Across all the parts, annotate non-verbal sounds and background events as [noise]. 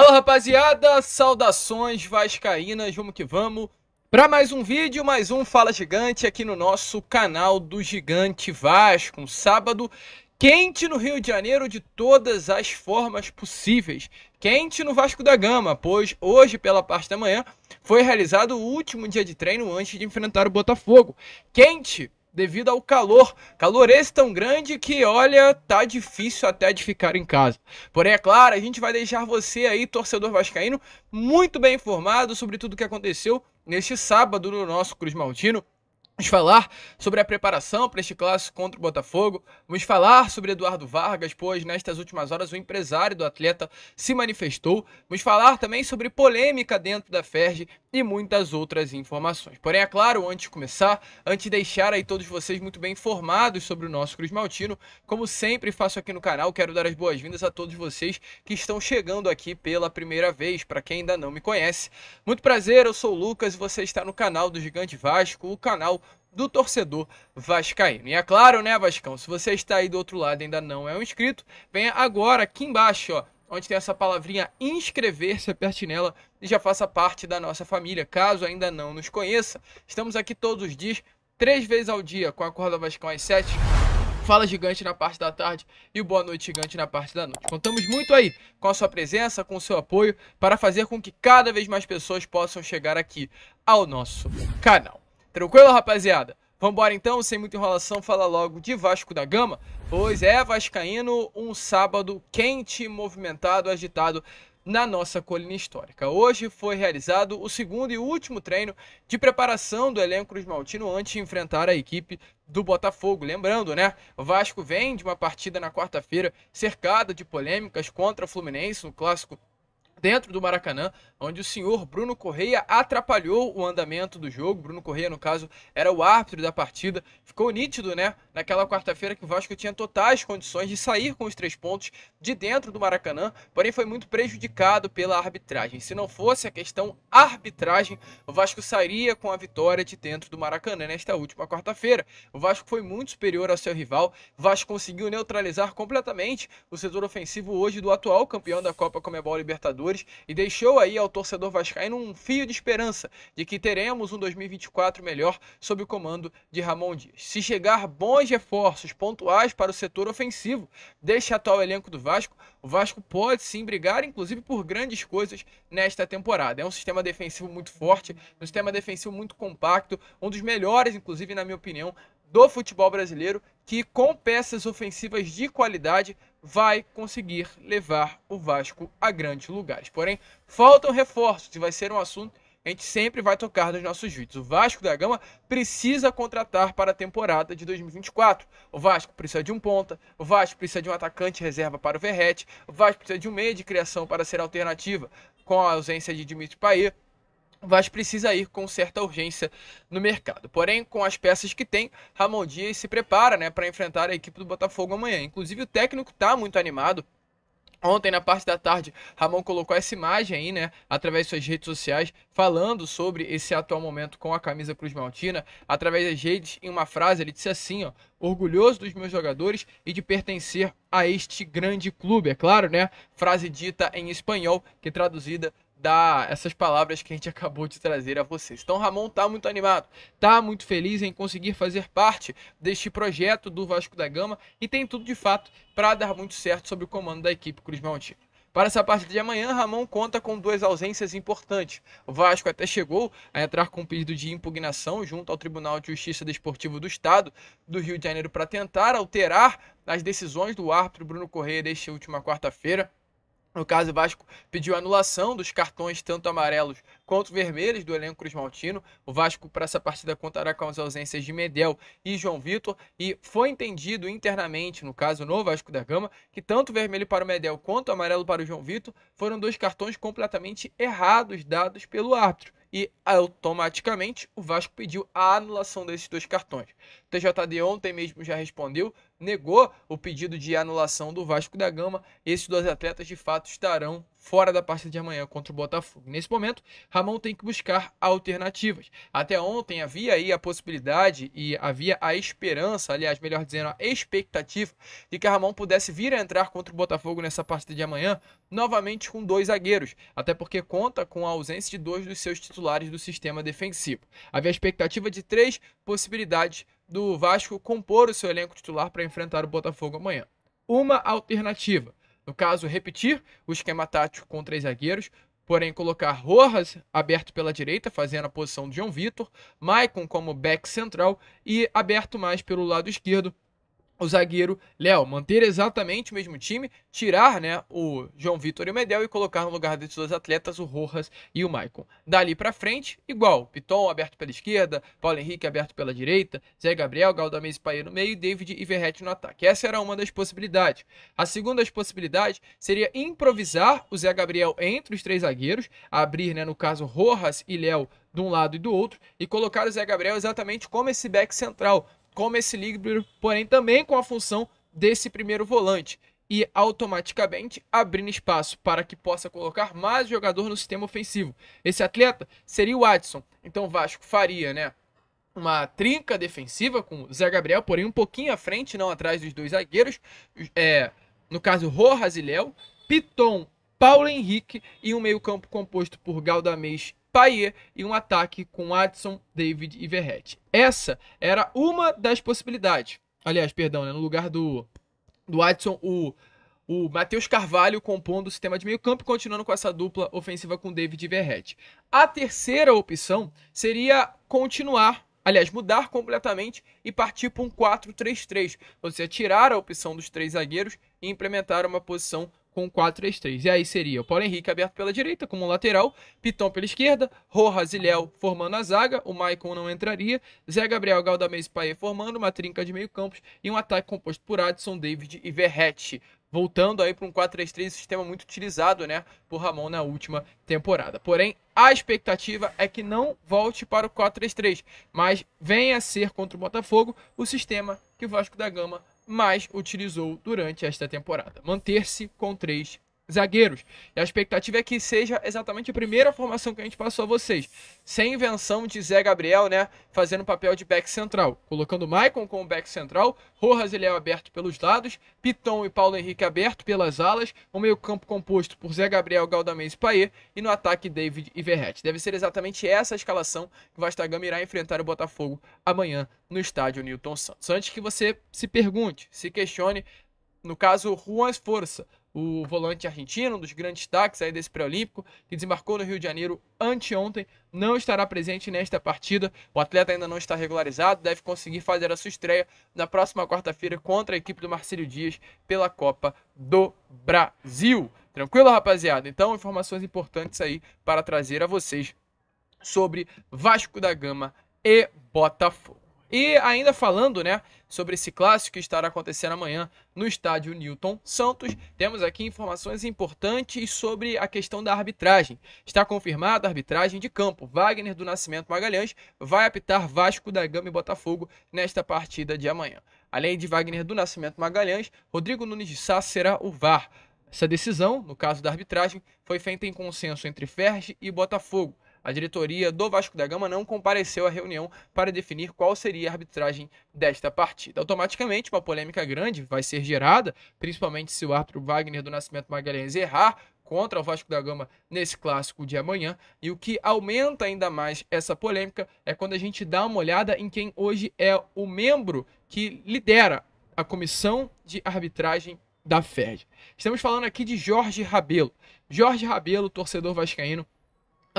Alô rapaziada, saudações vascaínas, vamos que vamos para mais um vídeo, mais um Fala Gigante aqui no nosso canal do Gigante Vasco, um sábado quente no Rio de Janeiro de todas as formas possíveis, quente no Vasco da Gama, pois hoje pela parte da manhã foi realizado o último dia de treino antes de enfrentar o Botafogo, quente devido ao calor. Calor esse tão grande que, olha, tá difícil até de ficar em casa. Porém, é claro, a gente vai deixar você aí, torcedor vascaíno, muito bem informado sobre tudo o que aconteceu neste sábado no nosso Cruz Maltino. Vamos falar sobre a preparação para este clássico contra o Botafogo. Vamos falar sobre Eduardo Vargas, pois nestas últimas horas o empresário do atleta se manifestou. Vamos falar também sobre polêmica dentro da FERJ e muitas outras informações. Porém, é claro, antes de começar, antes de deixar aí todos vocês muito bem informados sobre o nosso Cruz Maltino, como sempre faço aqui no canal, quero dar as boas-vindas a todos vocês que estão chegando aqui pela primeira vez, para quem ainda não me conhece. Muito prazer, eu sou o Lucas e você está no canal do Gigante Vasco, o canal do torcedor vascaíno. E é claro, né, Vascão, se você está aí do outro lado e ainda não é um inscrito, venha agora aqui embaixo, ó, onde tem essa palavrinha inscrever-se, aperte nela e já faça parte da nossa família, caso ainda não nos conheça. Estamos aqui todos os dias, três vezes ao dia, com a Corda Vascão às sete. Fala Gigante na parte da tarde e Boa Noite Gigante na parte da noite. Contamos muito aí com a sua presença, com o seu apoio, para fazer com que cada vez mais pessoas possam chegar aqui ao nosso canal. Tranquilo, rapaziada? Vambora então, sem muita enrolação, falar logo de Vasco da Gama. Pois é, Vascaíno, um sábado quente, movimentado, agitado na nossa colina histórica. Hoje foi realizado o segundo e último treino de preparação do elenco Cruz-Maltino antes de enfrentar a equipe do Botafogo. Lembrando, né? O Vasco vem de uma partida na quarta-feira cercada de polêmicas contra o Fluminense, no um clássico dentro do Maracanã, onde o senhor Bruno Correia atrapalhou o andamento do jogo. Bruno Correia, no caso, era o árbitro da partida. Ficou nítido, né, naquela quarta-feira que o Vasco tinha totais condições de sair com os três pontos de dentro do Maracanã, porém foi muito prejudicado pela arbitragem. Se não fosse a questão arbitragem, o Vasco sairia com a vitória de dentro do Maracanã nesta última quarta-feira. O Vasco foi muito superior ao seu rival. O Vasco conseguiu neutralizar completamente o setor ofensivo hoje do atual campeão da Copa Comebol Libertadores Libertadores e deixou aí ao torcedor vascaíno um fio de esperança de que teremos um 2024 melhor sob o comando de Ramon Dias. Se chegar bons reforços pontuais para o setor ofensivo deste atual elenco do Vasco, o Vasco pode sim brigar, inclusive por grandes coisas nesta temporada. É um sistema defensivo muito forte, um sistema defensivo muito compacto, um dos melhores, inclusive na minha opinião, do futebol brasileiro, que com peças ofensivas de qualidade vai conseguir levar o Vasco a grandes lugares. Porém, faltam reforços e vai ser um assunto que a gente sempre vai tocar nos nossos vídeos. O Vasco da Gama precisa contratar para a temporada de 2024. O Vasco precisa de um ponta, o Vasco precisa de um atacante reserva para o Verrete, o Vasco precisa de um meio de criação para ser alternativa com a ausência de Dimitri Payet. Vaz precisa ir com certa urgência no mercado. Porém, com as peças que tem, Ramon Dias se prepara né, para enfrentar a equipe do Botafogo amanhã. Inclusive, o técnico está muito animado. Ontem, na parte da tarde, Ramon colocou essa imagem aí, né, através de suas redes sociais, falando sobre esse atual momento com a camisa Cruz Maltina. Através das redes, em uma frase, ele disse assim, ó, orgulhoso dos meus jogadores e de pertencer a este grande clube. É claro, né, frase dita em espanhol, que é traduzida dar essas palavras que a gente [laughs] acabou de trazer a vocês. Então, Ramon está muito animado, está muito feliz em conseguir fazer parte deste projeto do Vasco da Gama e tem tudo de fato para dar muito certo sob o comando da equipe Cruz Maltina. Para essa partida de amanhã, Ramon conta com duas ausências importantes. O Vasco até chegou a entrar com um pedido de impugnação junto ao Tribunal de Justiça Desportivo do Estado do Rio de Janeiro para tentar alterar as decisões do árbitro Bruno Correia desta última quarta-feira no caso, o Vasco pediu anulação dos cartões tanto amarelos quanto vermelhos do elenco Cruz-Maltino. O Vasco para essa partida contará com as ausências de Medel e João Vitor e foi entendido internamente, no caso no Vasco da Gama, que tanto vermelho para o Medel quanto amarelo para o João Vitor foram dois cartões completamente errados dados pelo árbitro e automaticamente o Vasco pediu a anulação desses dois cartões. O TJD ontem mesmo já respondeu negou o pedido de anulação do Vasco da Gama. Esses dois atletas de fato estarão fora da partida de amanhã contra o Botafogo. Nesse momento, Ramon tem que buscar alternativas. Até ontem havia aí a possibilidade e havia a esperança, aliás, melhor dizendo, a expectativa de que Ramon pudesse vir a entrar contra o Botafogo nessa partida de amanhã, novamente com dois zagueiros, até porque conta com a ausência de dois dos seus titulares do sistema defensivo. Havia a expectativa de três possibilidades do Vasco compor o seu elenco titular para enfrentar o Botafogo amanhã. Uma alternativa, no caso, repetir o esquema tático com três zagueiros, porém colocar Rojas aberto pela direita, fazendo a posição de João Vitor, Maicon como back central e aberto mais pelo lado esquerdo, o zagueiro Léo, manter exatamente o mesmo time, tirar né, o João Vitor e o Medel e colocar no lugar desses dois atletas o Rojas e o Maicon. Dali para frente, igual, Piton aberto pela esquerda, Paulo Henrique aberto pela direita, Zé Gabriel, Galdamez e Paia no meio, David e Verrete no ataque. Essa era uma das possibilidades. A segunda das possibilidades seria improvisar o Zé Gabriel entre os três zagueiros, abrir, né, no caso, Rojas e Léo de um lado e do outro, e colocar o Zé Gabriel exatamente como esse back central, como esse líquido, porém também com a função desse primeiro volante e automaticamente abrindo espaço para que possa colocar mais jogador no sistema ofensivo. Esse atleta seria o Adson. Então o Vasco faria, né, uma trinca defensiva com o Zé Gabriel, porém um pouquinho à frente, não atrás dos dois zagueiros, é, no caso Rojas e Léo, Piton, Paulo Henrique e um meio-campo composto por Galdamés Paier e um ataque com Adson, David e Verrete. Essa era uma das possibilidades. Aliás, perdão, né? no lugar do, do Adson, o, o Matheus Carvalho compondo o sistema de meio campo, continuando com essa dupla ofensiva com David e Verrete. A terceira opção seria continuar aliás, mudar completamente e partir para um 4-3-3, ou seja, tirar a opção dos três zagueiros e implementar uma posição com 4-3-3. E aí seria o Paulo Henrique aberto pela direita como lateral, Piton pela esquerda, Rojas e Léo formando a zaga, o Maicon não entraria, Zé Gabriel, Galdamez e Paê formando uma trinca de meio campos e um ataque composto por Adson, David e Verrete. Voltando aí para um 4-3-3, sistema muito utilizado, né, por Ramon na última temporada. Porém, a expectativa é que não volte para o 4-3-3, mas venha a ser contra o Botafogo o sistema que o Vasco da Gama mas utilizou durante esta temporada. Manter-se com três zagueiros. E a expectativa é que seja exatamente a primeira formação que a gente passou a vocês. Sem invenção de Zé Gabriel, né? Fazendo o papel de back central. Colocando Maicon como back central, Rojas ele é aberto pelos lados, Piton e Paulo Henrique aberto pelas alas, o meio-campo composto por Zé Gabriel, Galdamés e Paê, e no ataque David e Verrete. Deve ser exatamente essa escalação que o Vasco da Gama irá enfrentar o Botafogo amanhã no estádio Newton Santos. Antes que você se pergunte, se questione, no caso, Juan Força o volante argentino, um dos grandes destaques aí desse pré-olímpico, que desembarcou no Rio de Janeiro anteontem, não estará presente nesta partida. O atleta ainda não está regularizado, deve conseguir fazer a sua estreia na próxima quarta-feira contra a equipe do Marcelo Dias pela Copa do Brasil. Tranquilo, rapaziada? Então, informações importantes aí para trazer a vocês sobre Vasco da Gama e Botafogo. E ainda falando, né, sobre esse clássico que estará acontecendo amanhã no estádio Newton Santos, temos aqui informações importantes sobre a questão da arbitragem. Está confirmada a arbitragem de campo. Wagner do Nascimento Magalhães vai apitar Vasco da Gama e Botafogo nesta partida de amanhã. Além de Wagner do Nascimento Magalhães, Rodrigo Nunes de Sá será o VAR. Essa decisão, no caso da arbitragem, foi feita em consenso entre Ferge e Botafogo. A diretoria do Vasco da Gama não compareceu à reunião para definir qual seria a arbitragem desta partida. Automaticamente, uma polêmica grande vai ser gerada, principalmente se o árbitro Wagner do Nascimento Magalhães errar contra o Vasco da Gama nesse clássico de amanhã. E o que aumenta ainda mais essa polêmica é quando a gente dá uma olhada em quem hoje é o membro que lidera a comissão de arbitragem da FED. Estamos falando aqui de Jorge Rabelo. Jorge Rabelo, torcedor vascaíno,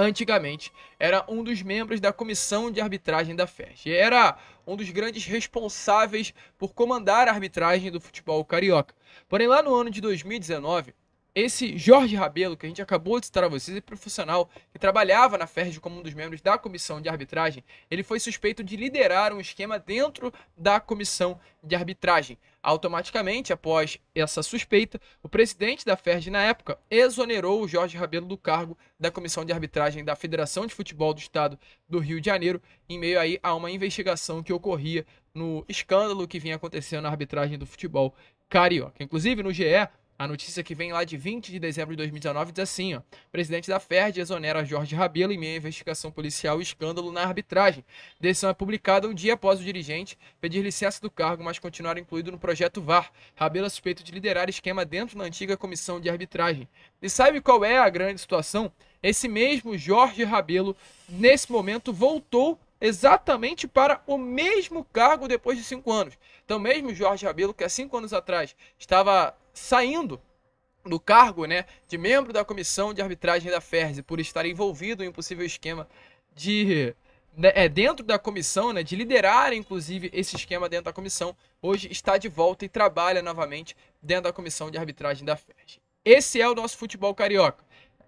antigamente, era um dos membros da comissão de arbitragem da FERJ. Era um dos grandes responsáveis por comandar a arbitragem do futebol carioca. Porém, lá no ano de 2019, esse Jorge Rabelo, que a gente acabou de citar a vocês, é profissional que trabalhava na FERJ como um dos membros da comissão de arbitragem. Ele foi suspeito de liderar um esquema dentro da comissão de arbitragem. Automaticamente, após essa suspeita, o presidente da FERJ na época exonerou o Jorge Rabelo do cargo da comissão de arbitragem da Federação de Futebol do Estado do Rio de Janeiro, em meio aí a uma investigação que ocorria no escândalo que vinha acontecendo na arbitragem do futebol carioca. Inclusive, no GE, a notícia que vem lá de 20 de dezembro de 2019 diz assim, ó, presidente da FERD exonera Jorge Rabelo em meio à investigação policial e escândalo na arbitragem. Decisão é publicada um dia após o dirigente pedir licença do cargo, mas continuar incluído no projeto VAR. Rabelo é suspeito de liderar esquema dentro da antiga comissão de arbitragem. E sabe qual é a grande situação? Esse mesmo Jorge Rabelo, nesse momento, voltou exatamente para o mesmo cargo depois de cinco anos. Então, mesmo Jorge Rabelo, que há cinco anos atrás estava saindo do cargo né, de membro da comissão de arbitragem da FERJ por estar envolvido em um possível esquema de né, é, dentro da comissão, né, de liderar inclusive esse esquema dentro da comissão, hoje está de volta e trabalha novamente dentro da comissão de arbitragem da FERJ. Esse é o nosso futebol carioca.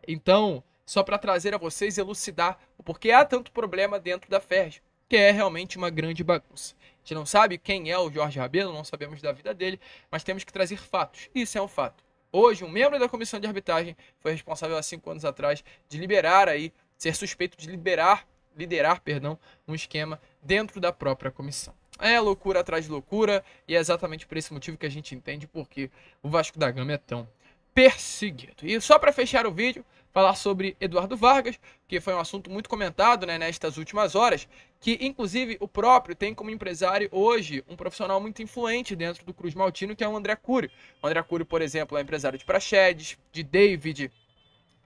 Então, só para trazer a vocês elucidar o porquê há tanto problema dentro da FERJ, que é realmente uma grande bagunça. A gente não sabe quem é o Jorge Rabelo, não sabemos da vida dele, mas temos que trazer fatos. Isso é um fato. Hoje, um membro da comissão de arbitragem foi responsável há cinco anos atrás de liberar aí, ser suspeito de liberar, liderar, perdão, um esquema dentro da própria comissão. É loucura atrás de loucura e é exatamente por esse motivo que a gente entende porque o Vasco da Gama é tão perseguido. E só para fechar o vídeo, falar sobre Eduardo Vargas, que foi um assunto muito comentado né, nestas últimas horas, que inclusive o próprio tem como empresário hoje um profissional muito influente dentro do Cruz Maltino, que é o André Cury. O André Cury, por exemplo, é empresário de Prachedes, de David,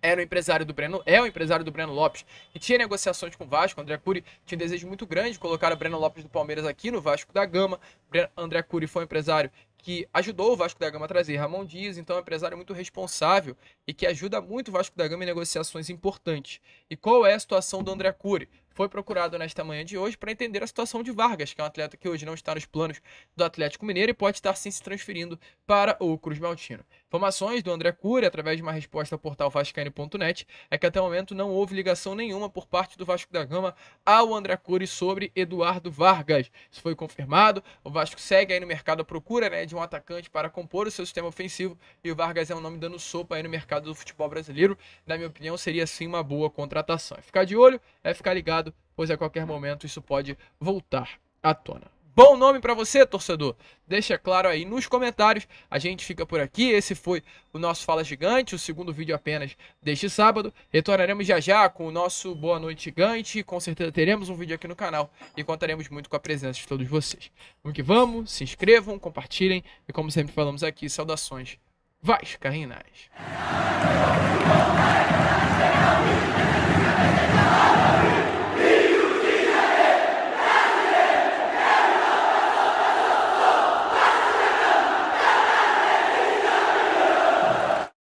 era o empresário do Breno, é o empresário do Breno Lopes, e tinha negociações com o Vasco. André Cury tinha um desejo muito grande de colocar o Breno Lopes do Palmeiras aqui no Vasco da Gama. André Cury foi um empresário que ajudou o Vasco da Gama a trazer Ramon Dias, então é um empresário muito responsável e que ajuda muito o Vasco da Gama em negociações importantes. E qual é a situação do André Cury? Foi procurado nesta manhã de hoje para entender a situação de Vargas, que é um atleta que hoje não está nos planos do Atlético Mineiro e pode estar sim se transferindo para o Cruz Maltino. Informações do André Cury, através de uma resposta ao portal vascaíno.net, é que até o momento não houve ligação nenhuma por parte do Vasco da Gama ao André Cury sobre Eduardo Vargas. Isso foi confirmado. O Vasco segue aí no mercado à procura né, de um atacante para compor o seu sistema ofensivo e o Vargas é um nome dando sopa aí no mercado do futebol brasileiro. Na minha opinião, seria sim uma boa contratação. É ficar de olho, é ficar ligado, pois a qualquer momento isso pode voltar à tona. Bom nome para você, torcedor? Deixa claro aí nos comentários. A gente fica por aqui. Esse foi o nosso Fala Gigante, o segundo vídeo apenas deste sábado. Retornaremos já já com o nosso Boa Noite Gigante. Com certeza teremos um vídeo aqui no canal e contaremos muito com a presença de todos vocês. Vamos que vamos, se inscrevam, compartilhem e, como sempre falamos aqui, saudações vascaínas.